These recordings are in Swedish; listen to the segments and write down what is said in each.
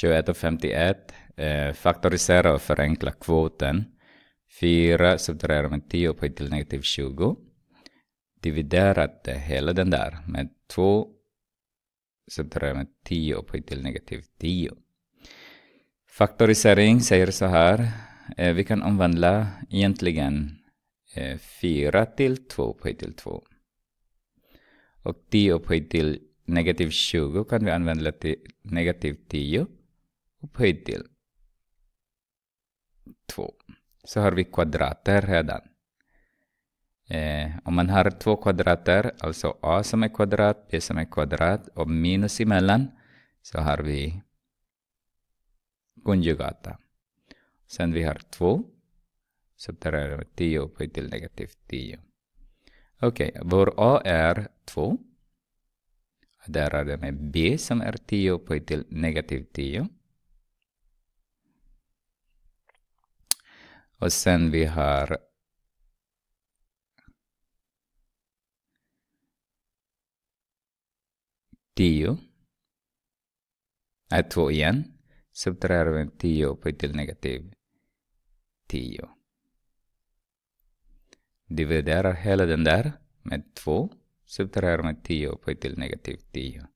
21.51 eh, faktorisera och förenkla kvoten. 4 subtraherar med 10 upphöjt till negativ 20. Dividera hela den där med 2 subtraherar med 10 upphöjt till negativ 10. Faktorisering säger så här. Eh, vi kan omvandla egentligen eh, 4 till 2 upphöjt till 2. Och 10 upphöjt till negativ 20 kan vi använda till negativ 10 upphöjd till 2. Så har vi kvadrater redan. Eh, om man har två kvadrater, alltså a som är kvadrat, b som är kvadrat och minus emellan, så har vi konjugata. Sen vi har 2, subtraherar med 10 upphöjt till negativt 10. Okej, okay, vår a är 2. Där har det med b som är 10 upphöjt till negativ 10. Och sen vi har tio. Nej, två igen. Subtraherar vi tio på till negativ tio. Dividerar hela den där med två. Subtraherar med tio på till negativ tio.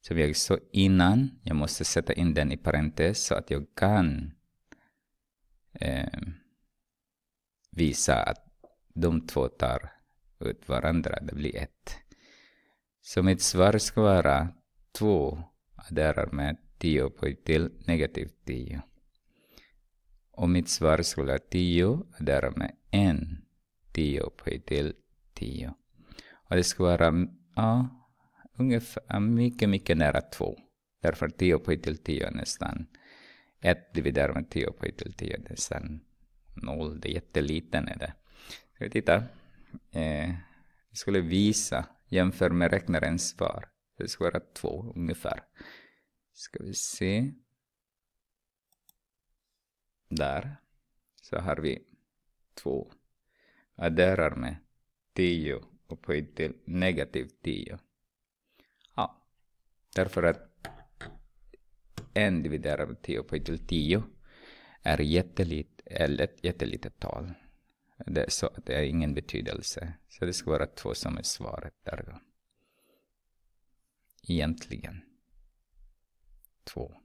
Som jag sa innan, jag måste sätta in den i parentes så att jag kan eh, visa att de två tar ut varandra, det blir ett. Så mitt svar ska vara två adderar med 10 poäng till negativt 10. Och mitt svar skulle vara 10 adderar med en 10 poäng till 10. Och det skulle vara ja, ungefär mycket, mycket nära 2. Därför 10 poäng till 10 nästan. 1 dividerat med 10 poäng till 10 nästan Noll, det är jätteliten är det. Ska vi titta? Eh, jag skulle visa, jämför med räknarens svar. Det skulle vara två ungefär. Ska vi se. Där. Så har vi två. Adderar med 10 upphöjt till negativ 10. Ja, därför att en dividerad med 10 upphöjt till 10 är jätteliten eller ett jättelitet tal. Det, är så det har ingen betydelse. Så det ska vara två som är svaret där då. Egentligen. Två.